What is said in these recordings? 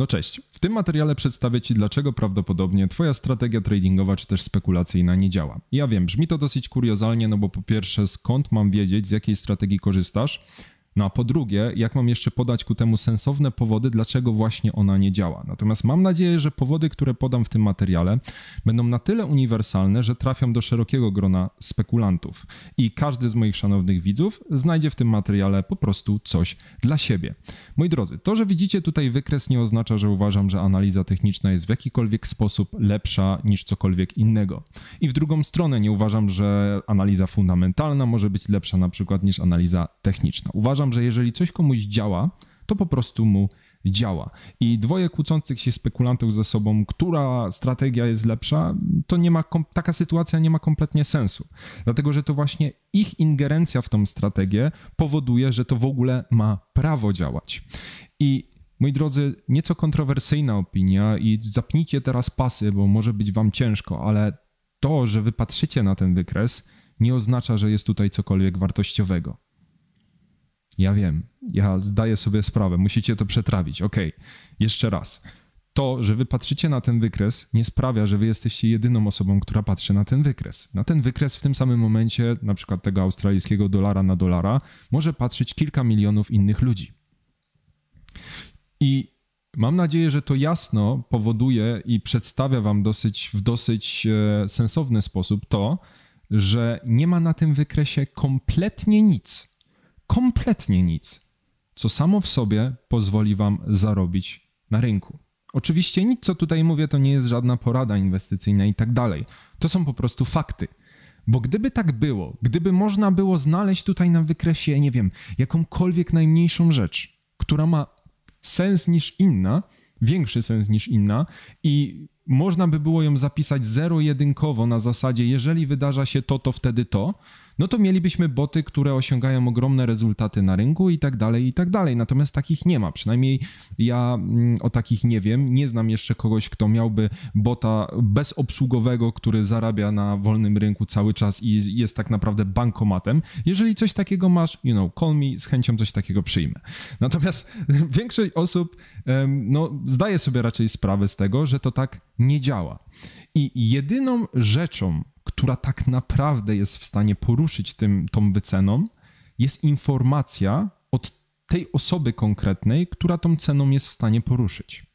No cześć. W tym materiale przedstawię Ci, dlaczego prawdopodobnie Twoja strategia tradingowa czy też spekulacyjna nie działa. Ja wiem, brzmi to dosyć kuriozalnie, no bo po pierwsze, skąd mam wiedzieć, z jakiej strategii korzystasz? No a po drugie, jak mam jeszcze podać ku temu sensowne powody, dlaczego właśnie ona nie działa. Natomiast mam nadzieję, że powody, które podam w tym materiale, będą na tyle uniwersalne, że trafią do szerokiego grona spekulantów i każdy z moich szanownych widzów znajdzie w tym materiale po prostu coś dla siebie. Moi drodzy, to, że widzicie tutaj wykres, nie oznacza, że uważam, że analiza techniczna jest w jakikolwiek sposób lepsza niż cokolwiek innego. I w drugą stronę nie uważam, że analiza fundamentalna może być lepsza na przykład niż analiza techniczna. Uważam, uważam, że jeżeli coś komuś działa, to po prostu mu działa. I dwoje kłócących się spekulantów ze sobą, która strategia jest lepsza, to nie ma, taka sytuacja nie ma kompletnie sensu. Dlatego, że to właśnie ich ingerencja w tą strategię powoduje, że to w ogóle ma prawo działać. I Moi drodzy, nieco kontrowersyjna opinia i zapnijcie teraz pasy, bo może być wam ciężko, ale to, że wypatrzycie na ten wykres, nie oznacza, że jest tutaj cokolwiek wartościowego. Ja wiem, ja zdaję sobie sprawę, musicie to przetrawić. Ok, jeszcze raz. To, że wy patrzycie na ten wykres, nie sprawia, że wy jesteście jedyną osobą, która patrzy na ten wykres. Na ten wykres w tym samym momencie, na przykład tego australijskiego dolara na dolara, może patrzeć kilka milionów innych ludzi. I mam nadzieję, że to jasno powoduje i przedstawia wam dosyć, w dosyć e, sensowny sposób to, że nie ma na tym wykresie kompletnie nic kompletnie nic, co samo w sobie pozwoli Wam zarobić na rynku. Oczywiście nic, co tutaj mówię, to nie jest żadna porada inwestycyjna i tak dalej. To są po prostu fakty. Bo gdyby tak było, gdyby można było znaleźć tutaj na wykresie, nie wiem, jakąkolwiek najmniejszą rzecz, która ma sens niż inna, większy sens niż inna i można by było ją zapisać zero-jedynkowo na zasadzie, jeżeli wydarza się to, to wtedy to, no to mielibyśmy boty, które osiągają ogromne rezultaty na rynku i tak dalej, i tak dalej. Natomiast takich nie ma, przynajmniej ja mm, o takich nie wiem. Nie znam jeszcze kogoś, kto miałby bota bezobsługowego, który zarabia na wolnym rynku cały czas i jest tak naprawdę bankomatem. Jeżeli coś takiego masz, you know, call me, z chęcią coś takiego przyjmę. Natomiast większość osób no, zdaje sobie raczej sprawę z tego, że to tak nie działa. I jedyną rzeczą, która tak naprawdę jest w stanie poruszyć tym, tą wyceną, jest informacja od tej osoby konkretnej, która tą ceną jest w stanie poruszyć.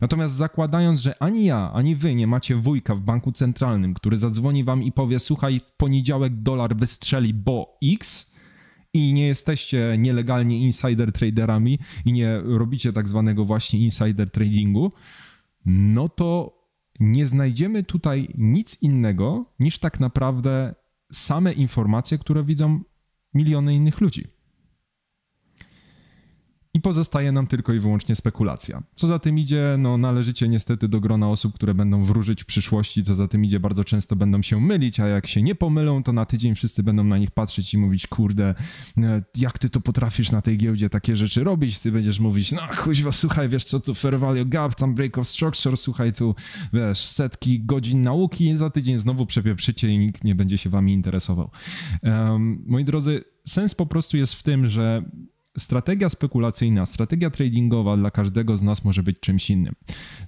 Natomiast zakładając, że ani ja, ani wy nie macie wujka w banku centralnym, który zadzwoni wam i powie: Słuchaj, w poniedziałek dolar wystrzeli, bo X, i nie jesteście nielegalnie insider traderami i nie robicie tak zwanego właśnie insider tradingu, no to nie znajdziemy tutaj nic innego niż tak naprawdę same informacje, które widzą miliony innych ludzi. I pozostaje nam tylko i wyłącznie spekulacja. Co za tym idzie, no należycie niestety do grona osób, które będą wróżyć w przyszłości, co za tym idzie, bardzo często będą się mylić, a jak się nie pomylą, to na tydzień wszyscy będą na nich patrzeć i mówić, kurde, e, jak ty to potrafisz na tej giełdzie takie rzeczy robić? Ty będziesz mówić, no kuźwa, słuchaj, wiesz co, tu fair value gap, tam break of structure, słuchaj, tu wiesz, setki godzin nauki, za tydzień znowu przepieprzycie i nikt nie będzie się wami interesował. Um, moi drodzy, sens po prostu jest w tym, że Strategia spekulacyjna, strategia tradingowa dla każdego z nas może być czymś innym.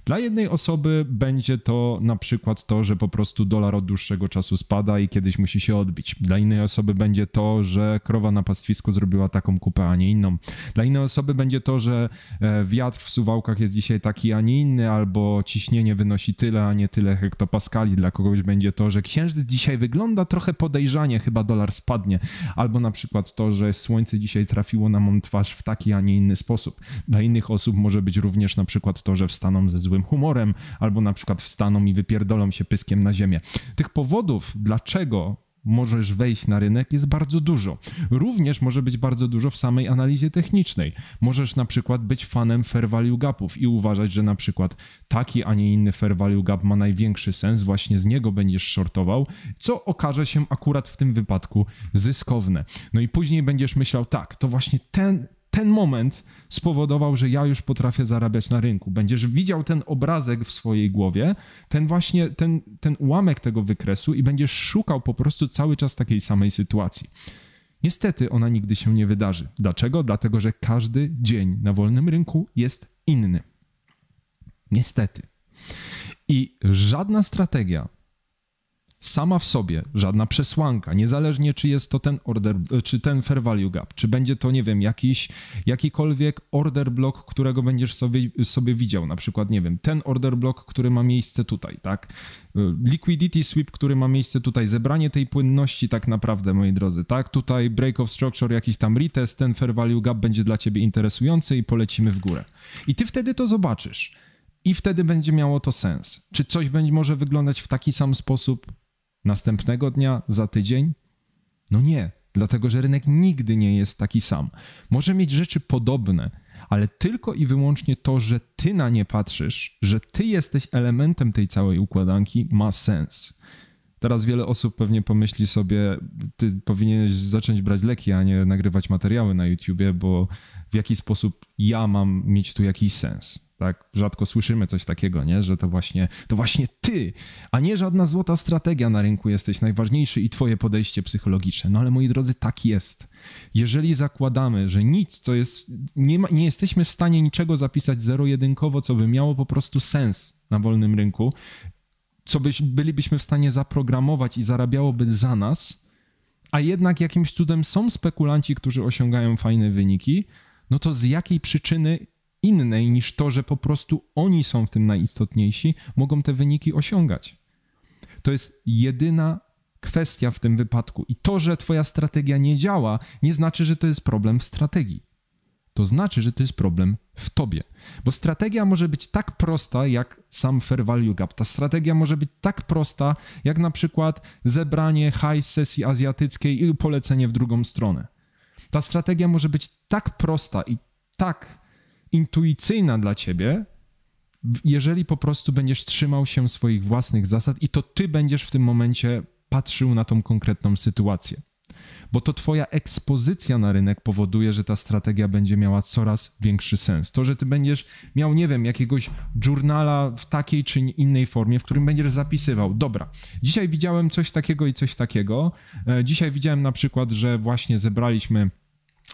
Dla jednej osoby będzie to na przykład to, że po prostu dolar od dłuższego czasu spada i kiedyś musi się odbić. Dla innej osoby będzie to, że krowa na pastwisku zrobiła taką kupę, a nie inną. Dla innej osoby będzie to, że e, wiatr w suwałkach jest dzisiaj taki, a nie inny, albo ciśnienie wynosi tyle, a nie tyle hektopaskali. Dla kogoś będzie to, że księżyc dzisiaj wygląda trochę podejrzanie, chyba dolar spadnie. Albo na przykład to, że słońce dzisiaj trafiło na mont twarz w taki, a nie inny sposób. Dla innych osób może być również na przykład to, że wstaną ze złym humorem, albo na przykład wstaną i wypierdolą się pyskiem na ziemię. Tych powodów, dlaczego możesz wejść na rynek jest bardzo dużo. Również może być bardzo dużo w samej analizie technicznej. Możesz na przykład być fanem fair value gapów i uważać, że na przykład taki, a nie inny fair value gap ma największy sens, właśnie z niego będziesz shortował, co okaże się akurat w tym wypadku zyskowne. No i później będziesz myślał, tak, to właśnie ten, ten moment spowodował, że ja już potrafię zarabiać na rynku. Będziesz widział ten obrazek w swojej głowie, ten właśnie, ten, ten ułamek tego wykresu i będziesz szukał po prostu cały czas takiej samej sytuacji. Niestety ona nigdy się nie wydarzy. Dlaczego? Dlatego, że każdy dzień na wolnym rynku jest inny. Niestety. I żadna strategia, sama w sobie, żadna przesłanka, niezależnie czy jest to ten order, czy ten fair value gap, czy będzie to, nie wiem, jakiś, jakikolwiek order block, którego będziesz sobie, sobie widział, na przykład, nie wiem, ten order block, który ma miejsce tutaj, tak? Y, liquidity sweep, który ma miejsce tutaj, zebranie tej płynności tak naprawdę, moi drodzy, tak? Tutaj break of structure, jakiś tam retest, ten fair value gap będzie dla ciebie interesujący i polecimy w górę. I ty wtedy to zobaczysz. I wtedy będzie miało to sens. Czy coś będzie może wyglądać w taki sam sposób, Następnego dnia, za tydzień? No nie, dlatego że rynek nigdy nie jest taki sam. Może mieć rzeczy podobne, ale tylko i wyłącznie to, że ty na nie patrzysz, że ty jesteś elementem tej całej układanki, ma sens. Teraz wiele osób pewnie pomyśli sobie, ty powinieneś zacząć brać leki, a nie nagrywać materiały na YouTubie, bo w jaki sposób ja mam mieć tu jakiś sens. Tak, rzadko słyszymy coś takiego, nie? że to właśnie, to właśnie ty, a nie żadna złota strategia na rynku jesteś najważniejszy i twoje podejście psychologiczne. No ale moi drodzy, tak jest. Jeżeli zakładamy, że nic, co jest, nie, ma, nie jesteśmy w stanie niczego zapisać zero-jedynkowo, co by miało po prostu sens na wolnym rynku, co byś, bylibyśmy w stanie zaprogramować i zarabiałoby za nas, a jednak jakimś cudem są spekulanci, którzy osiągają fajne wyniki, no to z jakiej przyczyny innej niż to, że po prostu oni są w tym najistotniejsi, mogą te wyniki osiągać. To jest jedyna kwestia w tym wypadku. I to, że Twoja strategia nie działa, nie znaczy, że to jest problem w strategii. To znaczy, że to jest problem w tobie. Bo strategia może być tak prosta jak sam fair value gap. Ta strategia może być tak prosta jak na przykład zebranie high sesji azjatyckiej i polecenie w drugą stronę. Ta strategia może być tak prosta i tak intuicyjna dla ciebie, jeżeli po prostu będziesz trzymał się swoich własnych zasad i to ty będziesz w tym momencie patrzył na tą konkretną sytuację. Bo to twoja ekspozycja na rynek powoduje, że ta strategia będzie miała coraz większy sens. To, że ty będziesz miał, nie wiem, jakiegoś journala w takiej czy innej formie, w którym będziesz zapisywał, dobra, dzisiaj widziałem coś takiego i coś takiego. E, dzisiaj widziałem na przykład, że właśnie zebraliśmy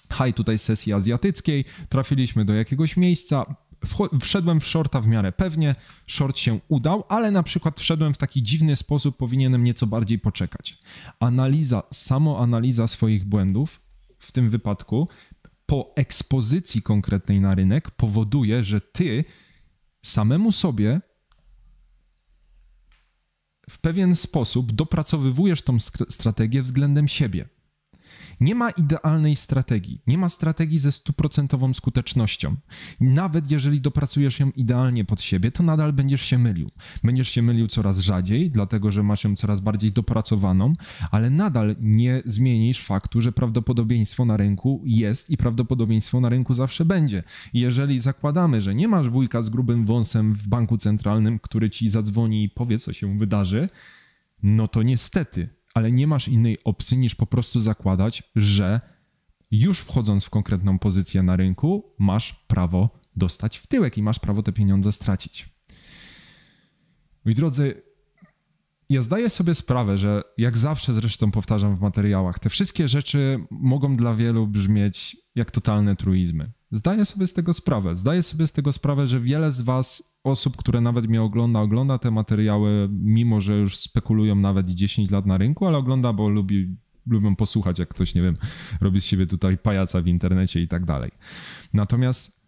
haj tutaj sesji azjatyckiej, trafiliśmy do jakiegoś miejsca, wszedłem w shorta w miarę pewnie, short się udał, ale na przykład wszedłem w taki dziwny sposób, powinienem nieco bardziej poczekać. Analiza, samoanaliza swoich błędów w tym wypadku po ekspozycji konkretnej na rynek powoduje, że ty samemu sobie w pewien sposób dopracowywujesz tą strategię względem siebie. Nie ma idealnej strategii, nie ma strategii ze stuprocentową skutecznością. Nawet jeżeli dopracujesz ją idealnie pod siebie, to nadal będziesz się mylił. Będziesz się mylił coraz rzadziej, dlatego że masz ją coraz bardziej dopracowaną, ale nadal nie zmienisz faktu, że prawdopodobieństwo na rynku jest i prawdopodobieństwo na rynku zawsze będzie. Jeżeli zakładamy, że nie masz wujka z grubym wąsem w banku centralnym, który ci zadzwoni i powie, co się wydarzy, no to niestety ale nie masz innej opcji niż po prostu zakładać, że już wchodząc w konkretną pozycję na rynku, masz prawo dostać w tyłek i masz prawo te pieniądze stracić. Moi drodzy, ja zdaję sobie sprawę, że jak zawsze zresztą powtarzam w materiałach, te wszystkie rzeczy mogą dla wielu brzmieć jak totalne truizmy. Zdaję sobie z tego sprawę. Zdaję sobie z tego sprawę, że wiele z Was, osób, które nawet mnie ogląda, ogląda te materiały, mimo że już spekulują nawet 10 lat na rynku, ale ogląda, bo lubi, lubią posłuchać, jak ktoś, nie wiem, robi z siebie tutaj pajaca w internecie i tak dalej. Natomiast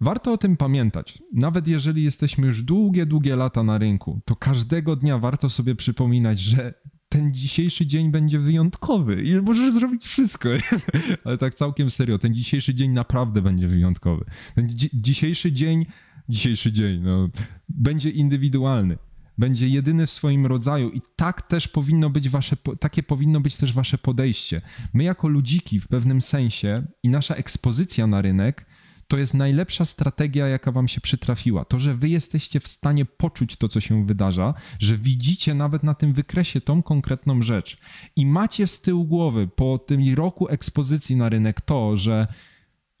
Warto o tym pamiętać. Nawet jeżeli jesteśmy już długie, długie lata na rynku, to każdego dnia warto sobie przypominać, że ten dzisiejszy dzień będzie wyjątkowy i możesz zrobić wszystko. Ale tak całkiem serio, ten dzisiejszy dzień naprawdę będzie wyjątkowy. Ten dzi dzisiejszy dzień, dzisiejszy dzień, no, będzie indywidualny. Będzie jedyny w swoim rodzaju i tak też powinno być wasze, takie powinno być też wasze podejście. My jako ludziki w pewnym sensie i nasza ekspozycja na rynek to jest najlepsza strategia, jaka wam się przytrafiła. To, że wy jesteście w stanie poczuć to, co się wydarza, że widzicie nawet na tym wykresie tą konkretną rzecz i macie z tyłu głowy po tym roku ekspozycji na rynek to, że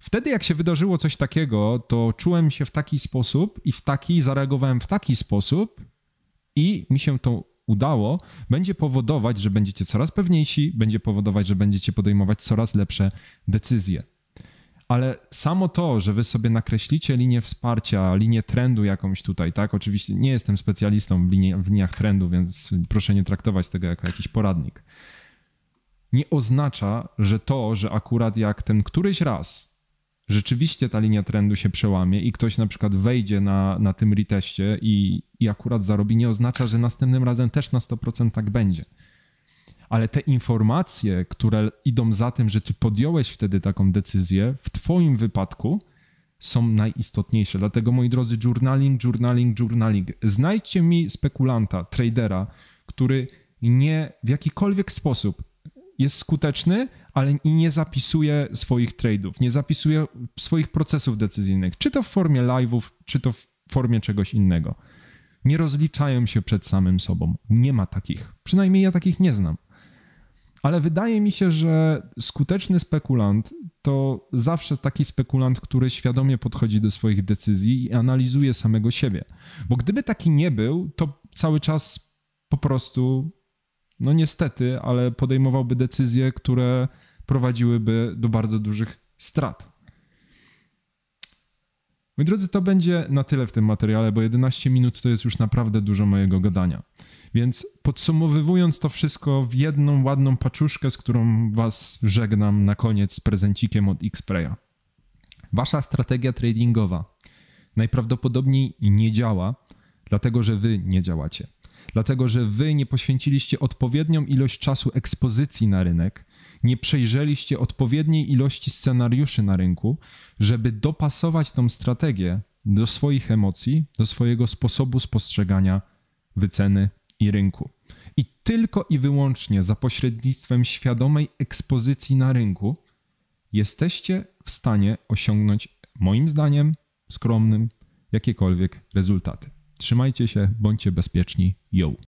Wtedy, jak się wydarzyło coś takiego, to czułem się w taki sposób i w taki, zareagowałem w taki sposób i mi się to udało, będzie powodować, że będziecie coraz pewniejsi, będzie powodować, że będziecie podejmować coraz lepsze decyzje ale samo to, że wy sobie nakreślicie linię wsparcia, linię trendu jakąś tutaj, tak? Oczywiście nie jestem specjalistą w, w liniach trendu, więc proszę nie traktować tego jako jakiś poradnik. Nie oznacza, że to, że akurat jak ten któryś raz rzeczywiście ta linia trendu się przełamie i ktoś na przykład wejdzie na, na tym reteście i, i akurat zarobi, nie oznacza, że następnym razem też na 100% tak będzie ale te informacje, które idą za tym, że ty podjąłeś wtedy taką decyzję, w twoim wypadku są najistotniejsze. Dlatego moi drodzy, journaling, journaling, journaling. Znajdźcie mi spekulanta, tradera, który nie w jakikolwiek sposób jest skuteczny, ale nie zapisuje swoich tradeów, nie zapisuje swoich procesów decyzyjnych, czy to w formie live'ów, czy to w formie czegoś innego. Nie rozliczają się przed samym sobą. Nie ma takich. Przynajmniej ja takich nie znam ale wydaje mi się, że skuteczny spekulant to zawsze taki spekulant, który świadomie podchodzi do swoich decyzji i analizuje samego siebie. Bo gdyby taki nie był, to cały czas po prostu, no niestety, ale podejmowałby decyzje, które prowadziłyby do bardzo dużych strat. Moi drodzy, to będzie na tyle w tym materiale, bo 11 minut to jest już naprawdę dużo mojego gadania. Więc podsumowując to wszystko w jedną ładną paczuszkę, z którą Was żegnam na koniec z prezencikiem od Xpreya. Wasza strategia tradingowa najprawdopodobniej nie działa, dlatego że Wy nie działacie. Dlatego, że Wy nie poświęciliście odpowiednią ilość czasu ekspozycji na rynek, nie przejrzeliście odpowiedniej ilości scenariuszy na rynku, żeby dopasować tą strategię do swoich emocji, do swojego sposobu spostrzegania wyceny i rynku. I tylko i wyłącznie za pośrednictwem świadomej ekspozycji na rynku jesteście w stanie osiągnąć, moim zdaniem, skromnym, jakiekolwiek rezultaty. Trzymajcie się, bądźcie bezpieczni. jo.